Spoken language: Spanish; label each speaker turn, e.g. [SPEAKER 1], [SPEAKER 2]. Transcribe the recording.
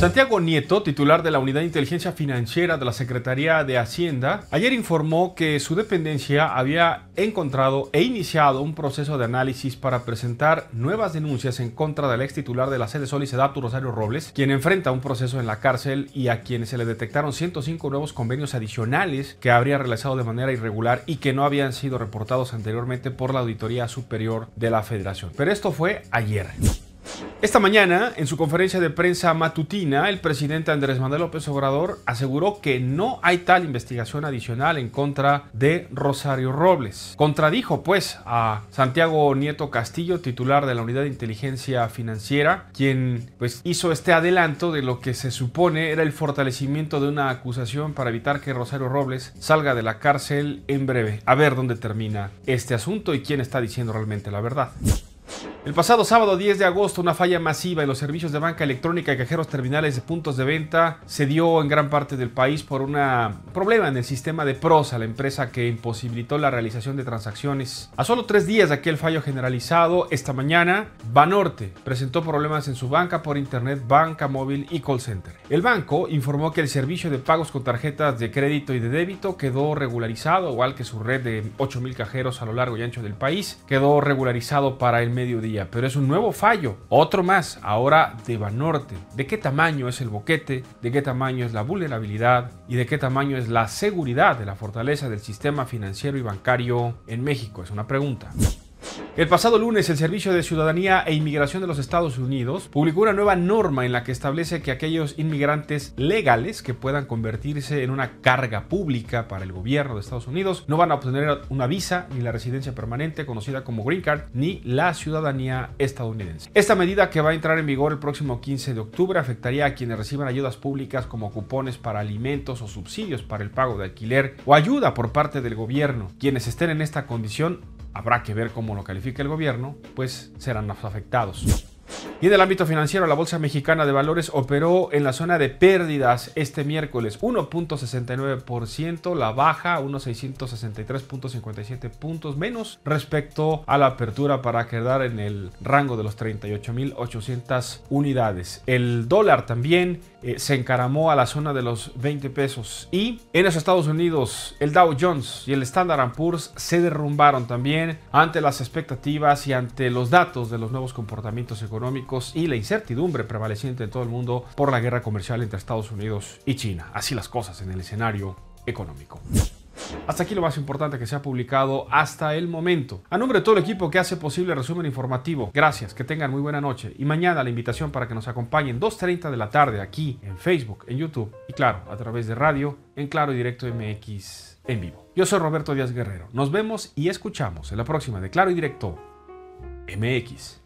[SPEAKER 1] Santiago Nieto, titular de la Unidad de Inteligencia Financiera de la Secretaría de Hacienda, ayer informó que su dependencia había encontrado e iniciado un proceso de análisis para presentar nuevas denuncias en contra del ex titular de la sede Sol Rosario Robles, quien enfrenta un proceso en la cárcel y a quien se le detectaron 105 nuevos convenios adicionales que habría realizado de manera irregular y que no habían sido reportados anteriormente por la Auditoría Superior de la Federación. Pero esto fue ayer. Esta mañana, en su conferencia de prensa matutina, el presidente Andrés Manuel López Obrador aseguró que no hay tal investigación adicional en contra de Rosario Robles. Contradijo, pues, a Santiago Nieto Castillo, titular de la Unidad de Inteligencia Financiera, quien pues, hizo este adelanto de lo que se supone era el fortalecimiento de una acusación para evitar que Rosario Robles salga de la cárcel en breve. A ver dónde termina este asunto y quién está diciendo realmente la verdad. El pasado sábado 10 de agosto, una falla masiva en los servicios de banca electrónica y cajeros terminales de puntos de venta se dio en gran parte del país por un problema en el sistema de Prosa, la empresa que imposibilitó la realización de transacciones. A solo tres días de aquel fallo generalizado, esta mañana, Banorte presentó problemas en su banca por internet, banca móvil y call center. El banco informó que el servicio de pagos con tarjetas de crédito y de débito quedó regularizado, igual que su red de 8.000 cajeros a lo largo y ancho del país, quedó regularizado para el medio de pero es un nuevo fallo, otro más, ahora de Banorte. ¿De qué tamaño es el boquete? ¿De qué tamaño es la vulnerabilidad? ¿Y de qué tamaño es la seguridad de la fortaleza del sistema financiero y bancario en México? Es una pregunta. El pasado lunes, el Servicio de Ciudadanía e Inmigración de los Estados Unidos publicó una nueva norma en la que establece que aquellos inmigrantes legales que puedan convertirse en una carga pública para el gobierno de Estados Unidos no van a obtener una visa ni la residencia permanente conocida como Green Card ni la ciudadanía estadounidense. Esta medida que va a entrar en vigor el próximo 15 de octubre afectaría a quienes reciban ayudas públicas como cupones para alimentos o subsidios para el pago de alquiler o ayuda por parte del gobierno. Quienes estén en esta condición habrá que ver cómo lo califica el gobierno, pues serán los afectados. Y en el ámbito financiero, la Bolsa Mexicana de Valores operó en la zona de pérdidas este miércoles, 1.69%, la baja, 1.663.57 puntos menos respecto a la apertura para quedar en el rango de los 38.800 unidades. El dólar también eh, se encaramó a la zona de los 20 pesos y en los Estados Unidos el Dow Jones y el Standard Poor's se derrumbaron también ante las expectativas y ante los datos de los nuevos comportamientos económicos y la incertidumbre prevaleciente en todo el mundo por la guerra comercial entre Estados Unidos y China. Así las cosas en el escenario económico. Hasta aquí lo más importante que se ha publicado hasta el momento. A nombre de todo el equipo que hace posible resumen informativo, gracias, que tengan muy buena noche y mañana la invitación para que nos acompañen 2.30 de la tarde aquí en Facebook, en YouTube y claro, a través de radio en Claro y Directo MX en vivo. Yo soy Roberto Díaz Guerrero, nos vemos y escuchamos en la próxima de Claro y Directo MX.